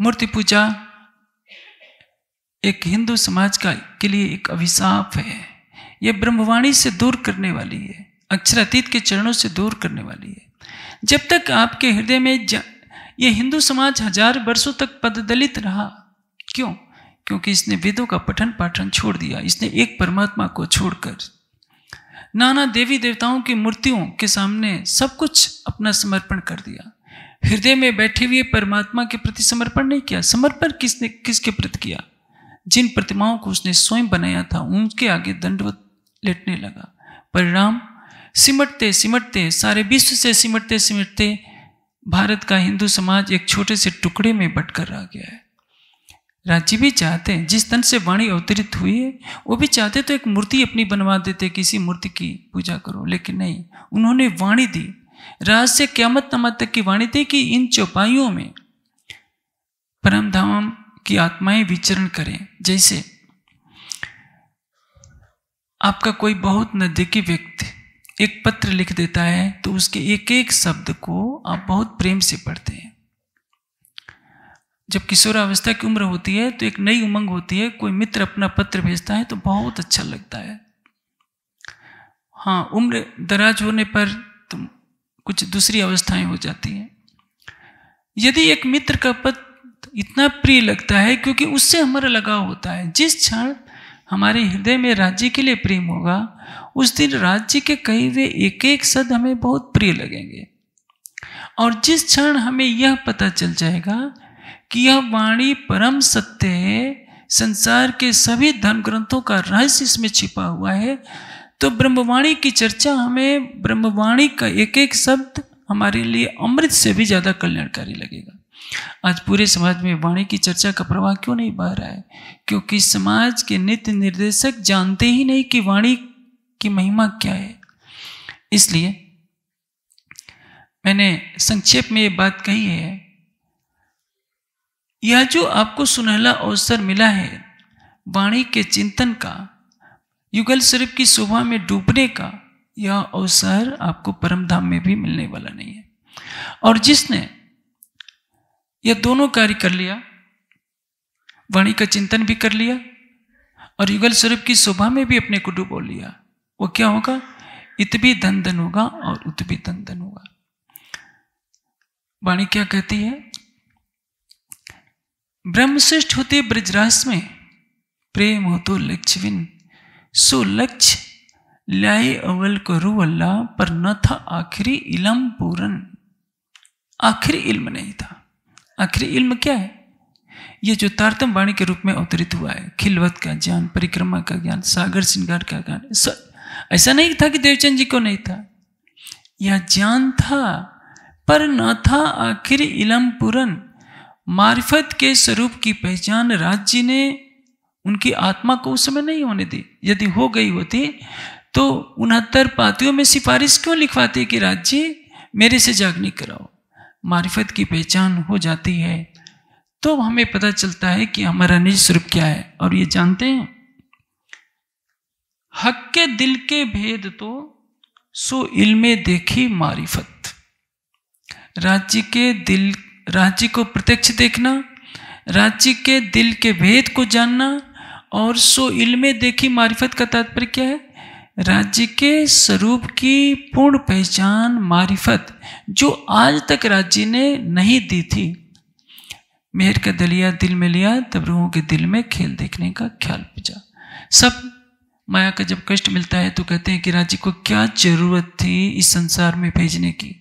मूर्ति पूजा एक हिंदू समाज का के लिए एक अभिशाप है ये ब्रह्मवाणी से दूर करने वाली है अक्षरातीत के चरणों से दूर करने वाली है जब तक आपके हृदय में ये हिंदू समाज हजार वर्षों तक पददलित रहा क्यों क्योंकि इसने वेदों का पठन पाठन छोड़ दिया इसने एक परमात्मा को छोड़कर नाना देवी देवताओं की मूर्तियों के सामने सब कुछ अपना समर्पण कर दिया हृदय में बैठे हुए परमात्मा के प्रति समर्पण नहीं किया समर्पण किसने किसके प्रति किया जिन प्रतिमाओं को उसने स्वयं बनाया था उनके आगे दंडवत लेटने लगा परिणाम सिमटते सिमटते सारे विश्व से सिमटते सिमटते भारत का हिंदू समाज एक छोटे से टुकड़े में बटकर रह गया है राज्य भी चाहते हैं जिस तन से वाणी अवतरित हुई है वो भी चाहते तो एक मूर्ति अपनी बनवा देते किसी मूर्ति की पूजा करो लेकिन नहीं उन्होंने वाणी दी राज से क्यामत नमत तक की वाणी दी कि इन चौपाइयों में परम धाम की आत्माएं विचरण करें जैसे आपका कोई बहुत नज़दीकी व्यक्ति एक पत्र लिख देता है तो उसके एक एक शब्द को आप बहुत प्रेम से पढ़ते हैं जब किशोरावस्था की उम्र होती है तो एक नई उमंग होती है कोई मित्र अपना पत्र भेजता है तो बहुत अच्छा लगता है हाँ उम्र दराज होने पर तो कुछ दूसरी अवस्थाएं हो जाती हैं यदि एक मित्र का पत्र इतना प्रिय लगता है क्योंकि उससे हमारा लगाव होता है जिस क्षण हमारे हृदय में राज्य के लिए प्रेम होगा उस दिन राज्य के कहे हुए एक एक शब्द हमें बहुत प्रिय लगेंगे और जिस क्षण हमें यह पता चल जाएगा कि यह वाणी परम सत्य है संसार के सभी धर्म ग्रंथों का रहस्य इसमें छिपा हुआ है तो ब्रह्मवाणी की चर्चा हमें ब्रह्मवाणी का एक एक शब्द हमारे लिए अमृत से भी ज़्यादा कल्याणकारी लगेगा आज पूरे समाज में वाणी की चर्चा का प्रवाह क्यों नहीं बह रहा है क्योंकि समाज के नित्य निर्देशक जानते ही नहीं कि वाणी की महिमा क्या है इसलिए मैंने संक्षेप में ये बात कही है यह जो आपको सुनहला अवसर मिला है वाणी के चिंतन का युगल स्वरूप की शोभा में डूबने का यह अवसर आपको परमधाम में भी मिलने वाला नहीं है और जिसने यह दोनों कार्य कर लिया वाणी का चिंतन भी कर लिया और युगल स्वरूप की शोभा में भी अपने को डुबो लिया वो क्या होगा इत भी धन धन होगा और उत भी धन धन होगा वाणी क्या कहती है ब्रह्मश्रेष्ठ होते ब्रजरास में प्रेम हो तो लक्ष्यविन सो लक्ष्य लाए अवल को अल्लाह पर न था आखिरी इलम पूरन आखिरी इल्म नहीं था आखिर इल्म क्या है ये जो तारतम वाणी के रूप में अवतरित हुआ है खिलवत का ज्ञान परिक्रमा का ज्ञान सागर श्रृंगार का ज्ञान ऐसा नहीं था कि देवचंद जी को नहीं था यह ज्ञान था पर न था आखिर इलम पुरन मार्फत के स्वरूप की पहचान राज जी ने उनकी आत्मा को उस समय नहीं होने दी यदि हो गई होती तो उनहत्तर पातियों में सिफारिश क्यों लिखवाती कि राज जी मेरे से जागनी कराओ मारिफत की पहचान हो जाती है तो हमें पता चलता है कि हमारा निज स्वरूप क्या है और ये जानते हैं हक के दिल के भेद तो सो इल्मे देखी मारिफत राज्य के दिल राज्य को प्रत्यक्ष देखना राज्य के दिल के भेद को जानना और सो इल्मे देखी मारिफत का तात्पर्य क्या है राज्य के स्वरूप की पूर्ण पहचान मारिफत जो आज तक राज्य ने नहीं दी थी मेहर का दलिया दिल में लिया तब रूहों के दिल में खेल देखने का ख्याल पूछा सब माया का जब कष्ट मिलता है तो कहते हैं कि राज्य को क्या जरूरत थी इस संसार में भेजने की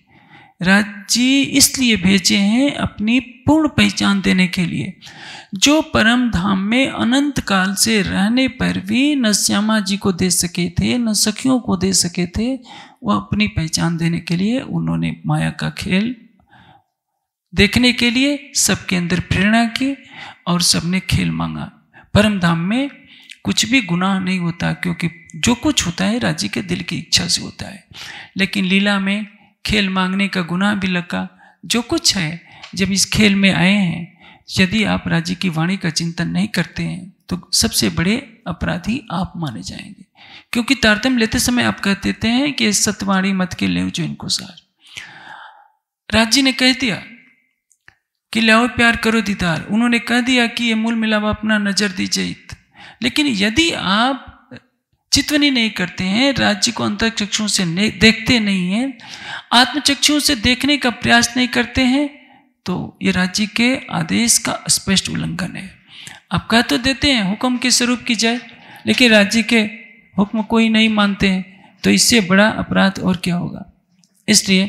राज जी इसलिए भेजे हैं अपनी पूर्ण पहचान देने के लिए जो परम धाम में अनंत काल से रहने पर भी न श्यामा जी को दे सके थे न सखियों को दे सके थे वह अपनी पहचान देने के लिए उन्होंने माया का खेल देखने के लिए सबके अंदर प्रेरणा की और सबने खेल मांगा परम धाम में कुछ भी गुनाह नहीं होता क्योंकि जो कुछ होता है राजी के दिल की इच्छा से होता है लेकिन लीला में खेल मांगने का गुनाह भी लगा जो कुछ है जब इस खेल में आए हैं यदि आप राज्य की वाणी का चिंतन नहीं करते हैं तो सबसे बड़े अपराधी आप माने जाएंगे क्योंकि तारतम्य लेते समय आप कह देते हैं कि सतवाणी मत के ले जो इनको सार राज्य ने कह दिया कि लाओ प्यार करो दीदार उन्होंने कह दिया कि ये मूल मिलावा अपना नजर दीजिए लेकिन यदि आप चितवनी नहीं करते हैं राज्य को अंतर चक्षु से नहीं देखते नहीं हैं आत्मचक्षु से देखने का प्रयास नहीं करते हैं तो ये राज्य के आदेश का स्पष्ट उल्लंघन है आप कह तो देते हैं हुक्म के स्वरूप की जाए लेकिन राज्य के हुक्म कोई नहीं मानते हैं तो इससे बड़ा अपराध और क्या होगा इसलिए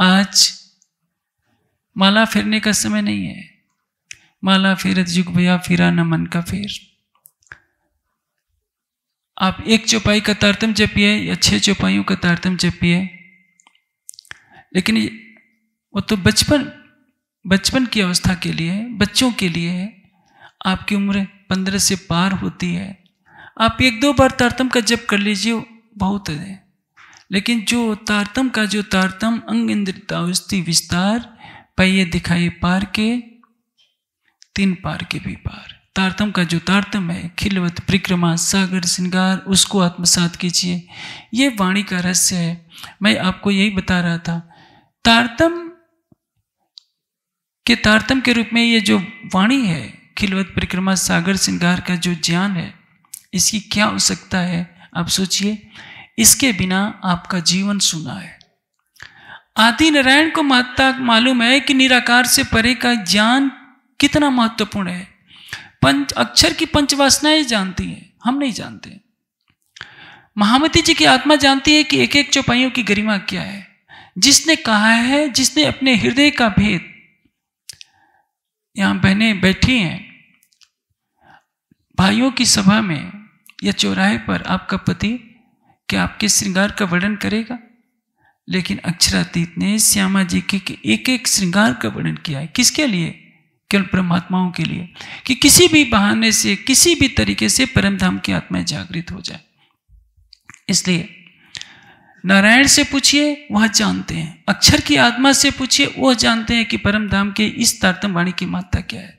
आज माला फेरने का समय नहीं है माला फेरत युग भया फिरा न मन का फेर आप एक चौपाई का तारतम जपिए या छः चौपाइयों का तारतम जपिए लेकिन वो तो बचपन बचपन की अवस्था के लिए बच्चों के लिए है आपकी उम्र पंद्रह से पार होती है आप एक दो बार तारतम का जप कर लीजिए बहुत है लेकिन जो तारतम का जो तारतम अंग इंद्रितावस्थी विस्तार पहिए दिखाई पार के तीन पार के भी पार तारतम का जो तारतम है खिलवत परिक्रमा सागर श्रृंगार उसको आत्मसात कीजिए ये वाणी का रहस्य है मैं आपको यही बता रहा था तारतम के तारतम के रूप में ये जो वाणी है खिलवत परिक्रमा सागर श्रृंगार का जो ज्ञान है इसकी क्या आवश्यकता है आप सोचिए इसके बिना आपका जीवन सुना है आदि नारायण को महत्ता मालूम है कि निराकार से परे का ज्ञान कितना महत्वपूर्ण है पंच अक्षर की पंच वासनाएं जानती हैं हम नहीं जानते महामती जी की आत्मा जानती है कि एक एक चौपाइयों की गरिमा क्या है जिसने कहा है जिसने अपने हृदय का भेद यहां बहने बैठी हैं भाइयों की सभा में या चौराहे पर आपका पति क्या आपके श्रृंगार का वर्णन करेगा लेकिन अक्षरातीत ने श्यामा जी के एक एक श्रृंगार का वर्णन किया है किसके लिए केवल परमात्माओं के लिए कि किसी भी बहाने से किसी भी तरीके से परमधाम की आत्माएं जागृत हो जाए इसलिए नारायण से पूछिए वह जानते हैं अक्षर की आत्मा से पूछिए वह जानते हैं कि परम धाम के इस तारतम वाणी की महत्ता क्या है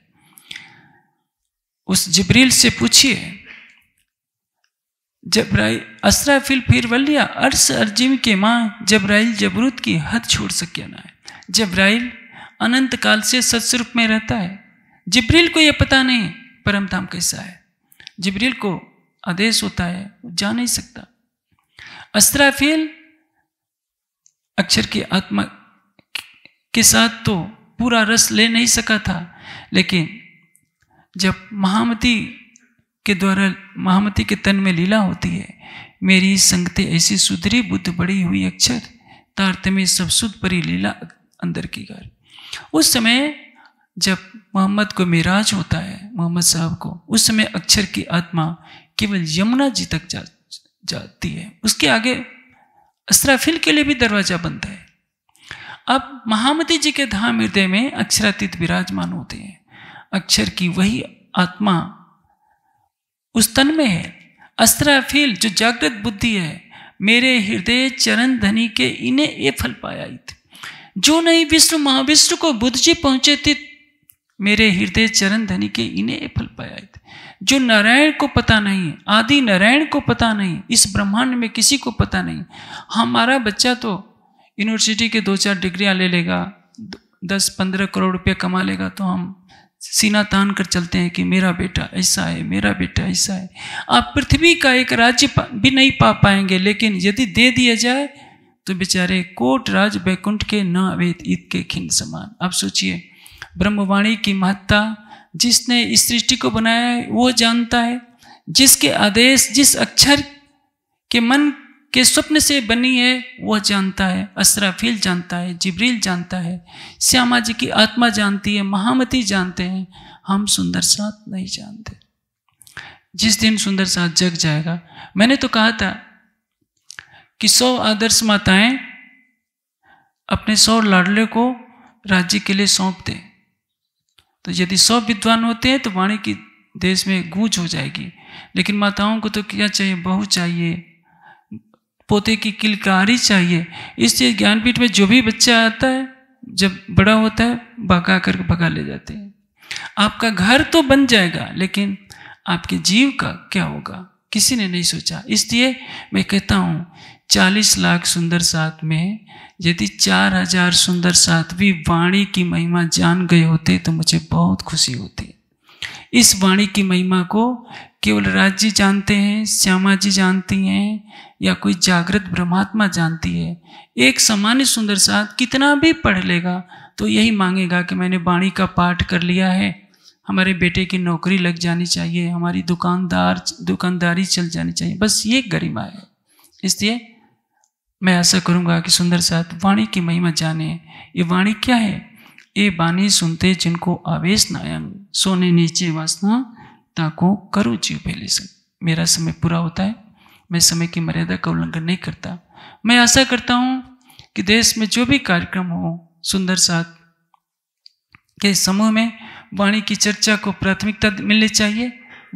उस जिब्रील से पूछिए जबराइल असराफिल फिर वलिया अर्स अर्जिम के माँ जबराइल जबरूत की हद छोड़ सकिया ना है जबराइल अनंत काल से सत्स्वरूप में रहता है जिब्रील को यह पता नहीं परम धाम कैसा है जिब्रील को आदेश होता है जा नहीं सकता अस्त्राफील अक्षर की आत्मा के साथ तो पूरा रस ले नहीं सका था लेकिन जब महामती के द्वारा महामती के तन में लीला होती है मेरी संगति ऐसी सुधरी बुद्ध बड़ी हुई अक्षर तारतम्य सब सुध परी लीला अंदर की घर उस समय जब मोहम्मद को मिराज होता है मोहम्मद साहब को उस समय अक्षर की आत्मा केवल यमुना जी तक जा जाती है उसके आगे अस्त्राफिल के लिए भी दरवाजा बनता है अब महामती जी के धाम हृदय में अक्षरातीत विराजमान होते हैं अक्षर की वही आत्मा उस तन में है अस्त्राफिल जो जागृत बुद्धि है मेरे हृदय चरण धनी के इन्हें ये फल पाया थी जो नहीं विष्णु महाविष्णु को बुद्ध जी पहुंचे थे मेरे हृदय चरण धनी के इन्हें फल पाए थे जो नारायण को पता नहीं आदि नारायण को पता नहीं इस ब्रह्मांड में किसी को पता नहीं हमारा बच्चा तो यूनिवर्सिटी के दो चार डिग्रियाँ ले लेगा दस पंद्रह करोड़ रुपया कमा लेगा तो हम सीना तान कर चलते हैं कि मेरा बेटा ऐसा है मेरा बेटा ऐसा है आप पृथ्वी का एक राज्य भी नहीं पा पाएंगे लेकिन यदि दे दिया जाए तो बेचारे राज बैकुंठ के न अवेद ईद के खिन समान आप सोचिए ब्रह्मवाणी की महत्ता जिसने इस सृष्टि को बनाया है वो जानता है जिसके आदेश जिस अक्षर के मन के स्वप्न से बनी है वह जानता है असराफील जानता है जिब्रील जानता है श्यामा जी की आत्मा जानती है महामती जानते हैं हम सुंदर साथ नहीं जानते जिस दिन सुंदर साथ जग जाएगा मैंने तो कहा था कि सौ आदर्श माताएं अपने सौ लाडले को राज्य के लिए सौंप दें तो यदि सौ विद्वान होते हैं तो वाणी की देश में गूंज हो जाएगी लेकिन माताओं को तो क्या चाहिए बहु चाहिए पोते की किलकारी चाहिए इसलिए ज्ञानपीठ में जो भी बच्चा आता है जब बड़ा होता है भगा कर भगा ले जाते हैं आपका घर तो बन जाएगा लेकिन आपके जीव का क्या होगा किसी ने नहीं सोचा इसलिए मैं कहता हूँ चालीस लाख सुंदर साथ में यदि चार हजार सुंदर साथ भी वाणी की महिमा जान गए होते तो मुझे बहुत खुशी होती इस वाणी की महिमा को केवल राज जी जानते हैं श्यामा जी जानती हैं या कोई जागृत ब्रह्मात्मा जानती है एक सामान्य सुंदर साथ कितना भी पढ़ लेगा तो यही मांगेगा कि मैंने वाणी का पाठ कर लिया है हमारे बेटे की नौकरी लग जानी चाहिए हमारी दुकानदार दुकानदारी चल जानी चाहिए बस ये गरिमा है इसलिए मैं ऐसा करूँगा कि सुंदर साथ वाणी की महिमा जाने ये वाणी क्या है ये वाणी सुनते जिनको आवेश नायंग सोने नीचे वासना ताको करो जीव पहले से मेरा समय पूरा होता है मैं समय की मर्यादा का उल्लंघन नहीं करता मैं आशा करता हूँ कि देश में जो भी कार्यक्रम हो सुंदर साथ के समूह में वाणी की चर्चा को प्राथमिकता मिलनी चाहिए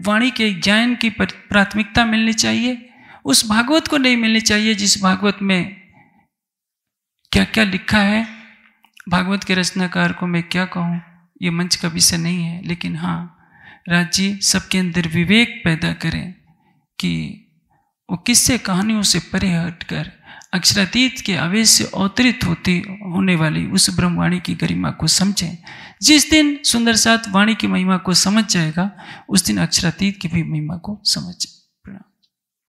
वाणी के ज्ञान की प्राथमिकता मिलनी चाहिए उस भागवत को नहीं मिलनी चाहिए जिस भागवत में क्या क्या लिखा है भागवत के रचनाकार को मैं क्या कहूँ ये मंच का विषय नहीं है लेकिन हाँ राज्य सबके अंदर विवेक पैदा करें कि वो किस्से कहानियों से परे हटकर अक्षरातीत के आवेश से अवतरित होती होने वाली उस ब्रह्मवाणी की गरिमा को समझें जिस दिन सुंदर सात वाणी की महिमा को समझ जाएगा उस दिन अक्षरातीत की भी महिमा को समझ जाए